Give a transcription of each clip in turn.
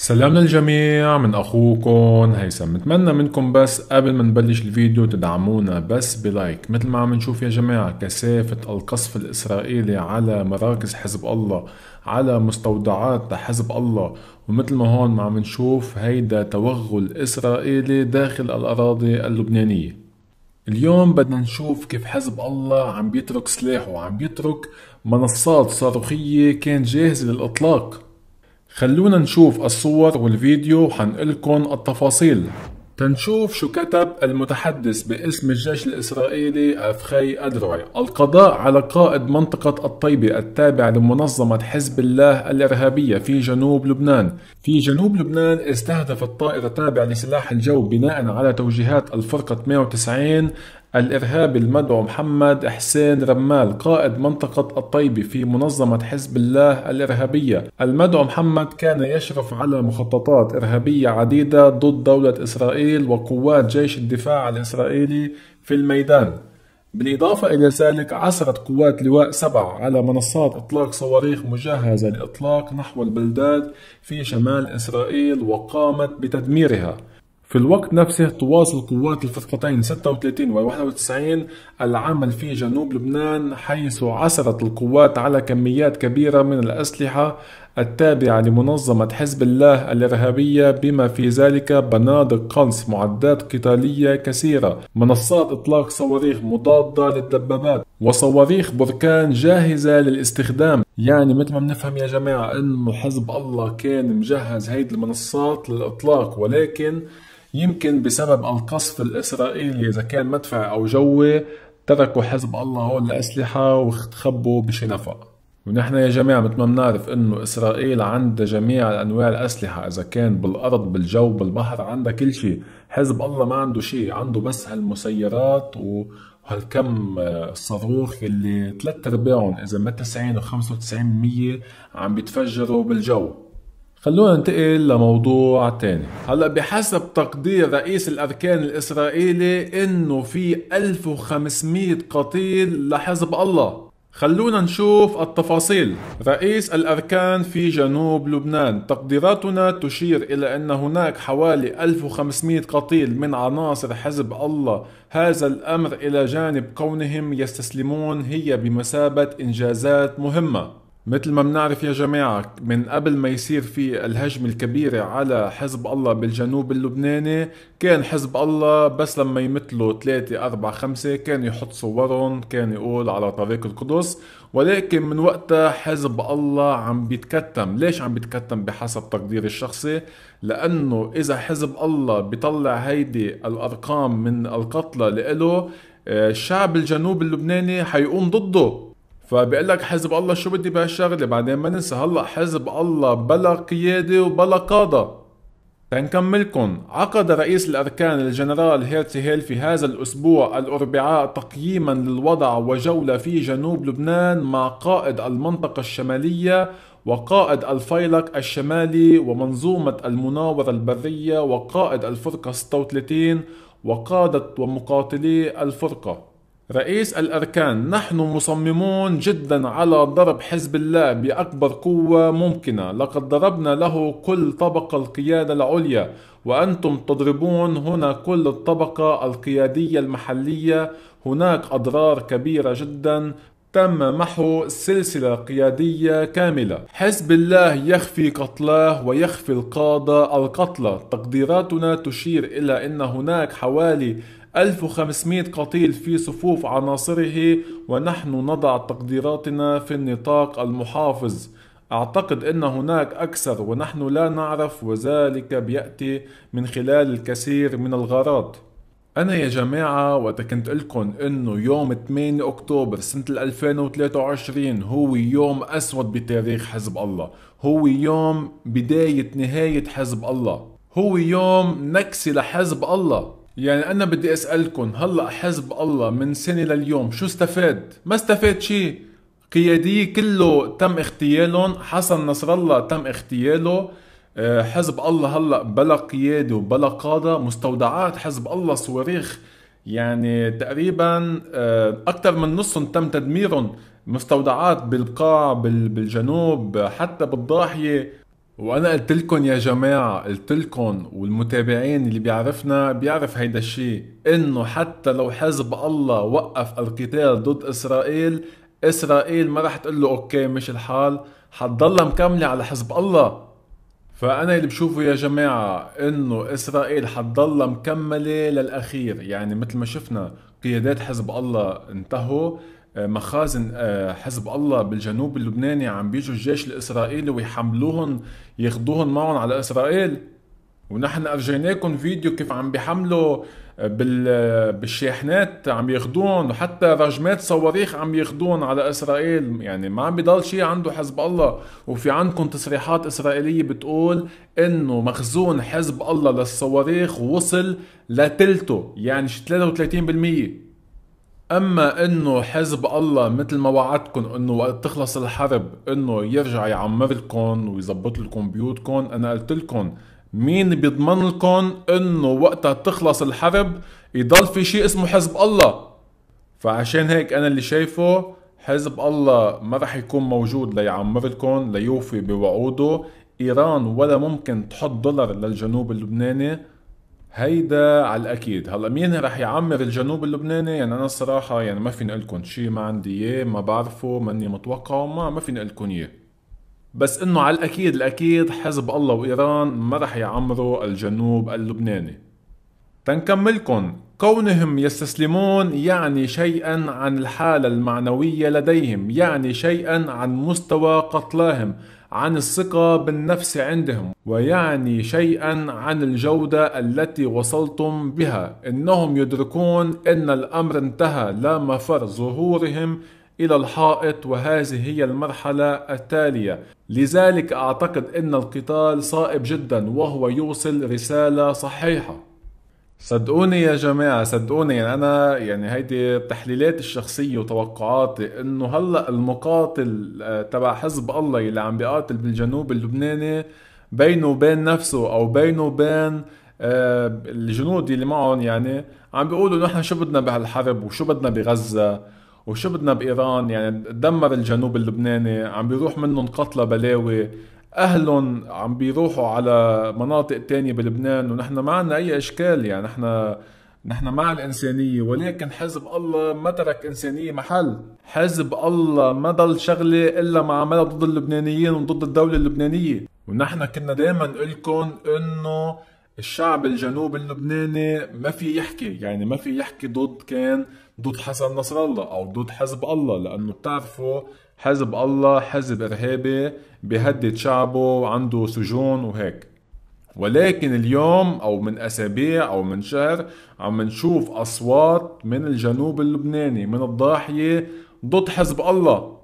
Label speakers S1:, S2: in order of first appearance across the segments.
S1: سلام للجميع من اخوكم هيثم بتمنى منكم بس قبل ما نبلش الفيديو تدعمونا بس بلايك مثل ما عم نشوف يا جماعه كثافه القصف الاسرائيلي على مراكز حزب الله على مستودعات حزب الله ومثل ما هون ما عم نشوف هيدا توغل اسرائيلي داخل الاراضي اللبنانيه اليوم بدنا نشوف كيف حزب الله عم بيترك سلاحه وعم بيترك منصات صاروخيه كانت جاهزه للاطلاق خلونا نشوف الصور والفيديو وحنقلكن التفاصيل تنشوف شو كتب المتحدث باسم الجيش الإسرائيلي أفخي أدروي القضاء على قائد منطقة الطيبة التابع لمنظمة حزب الله الإرهابية في جنوب لبنان في جنوب لبنان استهدف الطائرة التابع لسلاح الجو بناء على توجيهات الفرقة 190 الإرهابي المدعو محمد حسين رمال قائد منطقة الطيبة في منظمة حزب الله الإرهابية المدعو محمد كان يشرف على مخططات إرهابية عديدة ضد دولة إسرائيل وقوات جيش الدفاع الإسرائيلي في الميدان بالإضافة إلى ذلك عثرت قوات لواء سبع على منصات إطلاق صواريخ مجهزة لإطلاق نحو البلدات في شمال إسرائيل وقامت بتدميرها في الوقت نفسه تواصل قوات الفتقتين 36 و 91 العمل في جنوب لبنان حيث عثرت القوات على كميات كبيرة من الأسلحة التابعة لمنظمة حزب الله الإرهابية بما في ذلك بنادق قنص معدات قتالية كثيرة منصات إطلاق صواريخ مضادة للدبابات وصواريخ بركان جاهزة للاستخدام يعني مثل ما بنفهم يا جماعة إن حزب الله كان مجهز هيدي المنصات للإطلاق ولكن يمكن بسبب القصف الإسرائيلي إذا كان مدفع أو جوي تركوا حزب الله هول الأسلحة وتخبوا بشنفا ونحن يا جماعة مثل ما بنعرف انه اسرائيل عندها جميع انواع الاسلحة اذا كان بالارض بالجو بالبحر عندها كل شيء حزب الله ما عنده شيء عنده بس هالمسيرات و... وهالكم آه، صاروخ اللي ثلاث ارباعهم اذا ما 90 و 95% عم بيتفجروا بالجو خلونا ننتقل لموضوع تاني هلا بحسب تقدير رئيس الاركان الاسرائيلي انه في 1500 قتيل لحزب الله خلونا نشوف التفاصيل رئيس الأركان في جنوب لبنان تقديراتنا تشير إلى أن هناك حوالي 1500 قتيل من عناصر حزب الله هذا الأمر إلى جانب كونهم يستسلمون هي بمثابة إنجازات مهمة مثل ما بنعرف يا جماعة من قبل ما يصير في الهجمة الكبيرة على حزب الله بالجنوب اللبناني كان حزب الله بس لما يمثلوا 3 4 5 كان يحط صورهم كان يقول على طريق القدس ولكن من وقتها حزب الله عم بيتكتم ليش عم بيتكتم بحسب تقديري الشخصي لأنه إذا حزب الله بيطلع هيدي الأرقام من القتلى لإله آه، الشعب الجنوب اللبناني حيقوم ضده فبيقول لك حزب الله شو بدي بهالشغله بعدين ما ننسى هلا حزب الله بلا قياده وبلا قاده تنكملكم عقد رئيس الأركان الجنرال هيرتي هيل في هذا الأسبوع الأربعاء تقييما للوضع وجولة في جنوب لبنان مع قائد المنطقة الشمالية وقائد الفيلق الشمالي ومنظومة المناورة البرية وقائد الفرقة 36 وقادة ومقاتلي الفرقة رئيس الأركان نحن مصممون جدا على ضرب حزب الله بأكبر قوة ممكنة لقد ضربنا له كل طبقة القيادة العليا وأنتم تضربون هنا كل الطبقة القيادية المحلية هناك أضرار كبيرة جدا تم محو سلسلة قيادية كاملة حزب الله يخفي قتلاه ويخفي القادة القتلى تقديراتنا تشير إلى أن هناك حوالي 1500 قتيل في صفوف عناصره ونحن نضع تقديراتنا في النطاق المحافظ أعتقد أن هناك أكثر ونحن لا نعرف وذلك بيأتي من خلال الكثير من الغارات أنا يا جماعة وقت كنت لكم إنه يوم 8 أكتوبر سنة 2023 هو يوم أسود بتاريخ حزب الله هو يوم بداية نهاية حزب الله هو يوم نكسة لحزب الله يعني انا بدي اسالكم هلا حزب الله من سنه لليوم شو استفاد ما استفاد شيء قياديه كله تم اغتيالهم حسن نصر الله تم اغتياله آه، حزب الله هلا بلا قياده وبلا قاده مستودعات حزب الله صواريخ يعني تقريبا آه، اكثر من نصهم تم تدميرهم مستودعات بالقاع بالجنوب حتى بالضاحيه وانا قلت لكم يا جماعه قلت لكم والمتابعين اللي بيعرفنا بيعرف هيدا الشيء انه حتى لو حزب الله وقف القتال ضد اسرائيل اسرائيل ما راح تقول له اوكي مش الحال حتضلها مكمله على حزب الله فانا اللي بشوفه يا جماعه انه اسرائيل حتضلها مكمله للاخير يعني مثل ما شفنا قيادات حزب الله انتهوا مخازن آه، حزب الله بالجنوب اللبناني عم بيجوا الجيش الاسرائيلي ويحملوهم ياخذوهم معهم على اسرائيل ونحن ارجيناكم فيديو كيف عم بيحملوا آه، بالشاحنات عم ياخذوهم وحتى رجمات صواريخ عم ياخذوهم على اسرائيل يعني ما عم بضل شيء عنده حزب الله وفي عندكم تصريحات اسرائيليه بتقول انه مخزون حزب الله للصواريخ وصل لثلثه يعني 33% اما انه حزب الله مثل ما وعدتكم انه وقت تخلص الحرب انه يرجع يعمر لكم ويظبط لكم بيوتكم انا قلت لكم مين بيضمن لكم انه وقتها تخلص الحرب يضل في شيء اسمه حزب الله فعشان هيك انا اللي شايفه حزب الله ما رح يكون موجود ليعمر لكم ليوفي بوعوده ايران ولا ممكن تحط دولار للجنوب اللبناني هيدا على الاكيد هلا مين رح يعمر الجنوب اللبناني يعني انا الصراحه يعني ما فيني لكم شيء ما عندي اياه ما بعرفه ماني متوقع ما ما فيني لكم اياه بس انه على الاكيد الاكيد حزب الله وايران ما رح يعمروا الجنوب اللبناني تنكملكم كونهم يستسلمون يعني شيئا عن الحالة المعنوية لديهم يعني شيئا عن مستوى قتلاهم عن الثقة بالنفس عندهم ويعني شيئا عن الجودة التي وصلتم بها إنهم يدركون أن الأمر انتهى لا مفر ظهورهم إلى الحائط وهذه هي المرحلة التالية لذلك أعتقد أن القتال صائب جدا وهو يوصل رسالة صحيحة صدقوني يا جماعة صدقوني يعني أنا يعني هيدي تحليلاتي الشخصية وتوقعاتي إنه هلا المقاتل آه، تبع حزب الله اللي عم بيقاتل بالجنوب اللبناني بينه وبين نفسه أو بينه وبين آه، الجنود اللي معهم يعني عم بيقولوا نحن شو بدنا بهالحرب وشو بدنا بغزة وشو بدنا بإيران يعني دمر الجنوب اللبناني عم بيروح منهم قتلى بلاوي اهلهم عم بيروحوا على مناطق تانية بلبنان ونحن ما عندنا اي اشكال يعني نحن نحن مع الإنسانية ولكن حزب الله ما ترك إنسانية محل حزب الله ما ضل شغلة إلا ما عملها ضد اللبنانيين وضد الدولة اللبنانية ونحن كنا دائما نقول لكم إنه الشعب الجنوب اللبناني ما في يحكي يعني ما في يحكي ضد كان ضد حسن نصر الله او ضد حزب الله لانه بتعرفوا حزب الله حزب ارهابي بيهدد شعبه وعنده سجون وهيك ولكن اليوم او من اسابيع او من شهر عم نشوف اصوات من الجنوب اللبناني من الضاحيه ضد حزب الله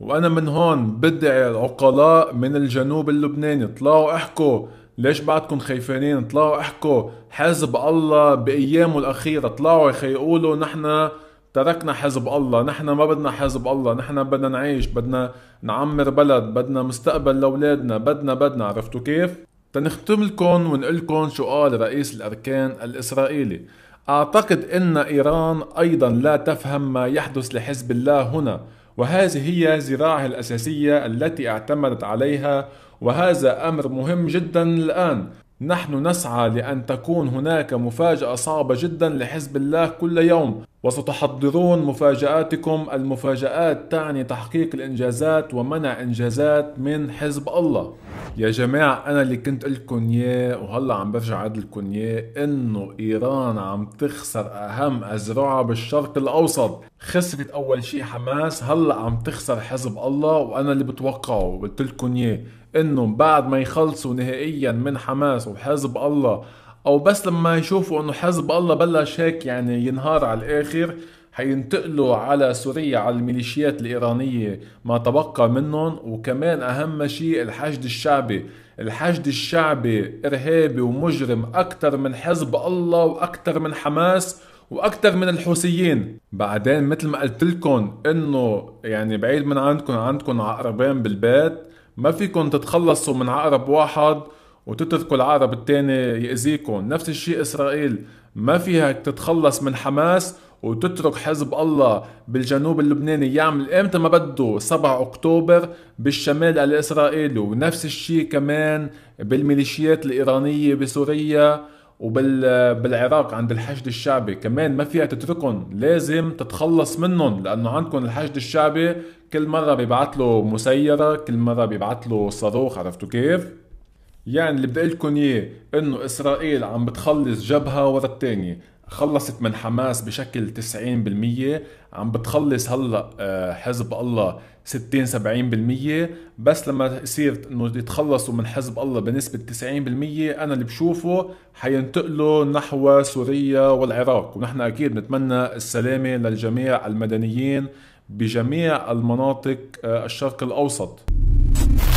S1: وانا من هون بدعي العقلاء من الجنوب اللبناني طلعوا احكوا ليش بعدكم خايفانين طلعوا احكوا حزب الله بايامه الاخيره طلعوا يخي يقولوا نحن تركنا حزب الله نحن ما بدنا حزب الله نحن بدنا نعيش بدنا نعمر بلد بدنا مستقبل لاولادنا بدنا بدنا عرفتوا كيف تنختم لكم ونقول لكم شو قال رئيس الاركان الاسرائيلي اعتقد ان ايران ايضا لا تفهم ما يحدث لحزب الله هنا وهذه هي زراعة الأساسية التي اعتمدت عليها وهذا أمر مهم جدا الآن نحن نسعى لأن تكون هناك مفاجأة صعبة جدا لحزب الله كل يوم وستحضرون مفاجآتكم المفاجآت تعني تحقيق الإنجازات ومنع إنجازات من حزب الله يا جماعة أنا اللي كنت لكم ياه وهلا عم برجع لكم ياه إنه إيران عم تخسر أهم أزرعة بالشرق الأوسط خسرت أول شي حماس هلا عم تخسر حزب الله وأنا اللي بتوقعه وقلت لكم ياه انه بعد ما يخلصوا نهائيا من حماس وحزب الله او بس لما يشوفوا انه حزب الله بلش هيك يعني ينهار على الاخر حينتقلوا على سوريا على الميليشيات الإيرانية ما تبقى منهم وكمان أهم شيء الحشد الشعبي الحشد الشعبي إرهابي ومجرم أكثر من حزب الله وأكثر من حماس واكثر من الحوثيين بعدين مثل ما قلت لكم انه يعني بعيد من عندكم عندكم عقربين بالبيت ما فيكم تتخلصوا من عقرب واحد وتتركوا العقرب الثاني يأذيكم نفس الشيء إسرائيل ما فيها تتخلص من حماس وتترك حزب الله بالجنوب اللبناني يعمل امتى ما بده 7 اكتوبر بالشمال الاسرائيلي ونفس الشيء كمان بالميليشيات الايرانيه بسوريا وبالعراق عند الحشد الشعبي كمان ما فيها تتركهم لازم تتخلص منهم لانه عندكم الحشد الشعبي كل مره بيبعت له مسيره كل مره بيبعت له صاروخ عرفتوا كيف يعني اللي بدي لكم اياه انه اسرائيل عم بتخلص جبهه ورا الثانيه خلصت من حماس بشكل 90% عم بتخلص هلا آه، حزب الله 60 70% بس لما يصير انه يتخلصوا من حزب الله بنسبه 90% انا اللي بشوفه حينتقلوا نحو سوريا والعراق ونحن اكيد بنتمنى السلامه للجميع المدنيين بجميع المناطق آه، الشرق الاوسط